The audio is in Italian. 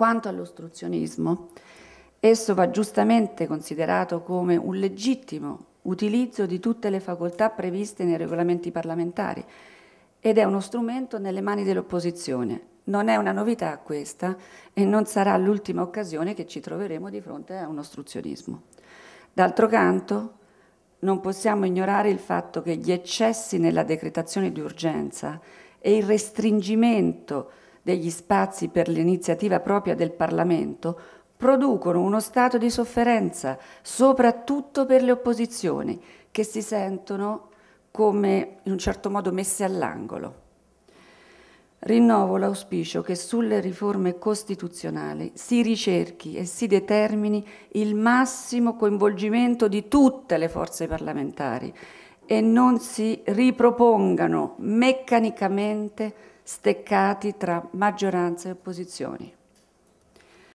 Quanto all'ostruzionismo, esso va giustamente considerato come un legittimo utilizzo di tutte le facoltà previste nei regolamenti parlamentari ed è uno strumento nelle mani dell'opposizione. Non è una novità questa e non sarà l'ultima occasione che ci troveremo di fronte a un ostruzionismo. D'altro canto, non possiamo ignorare il fatto che gli eccessi nella decretazione di urgenza e il restringimento degli spazi per l'iniziativa propria del Parlamento producono uno stato di sofferenza, soprattutto per le opposizioni, che si sentono come in un certo modo messe all'angolo. Rinnovo l'auspicio che sulle riforme costituzionali si ricerchi e si determini il massimo coinvolgimento di tutte le forze parlamentari e non si ripropongano meccanicamente steccati tra maggioranza e opposizioni.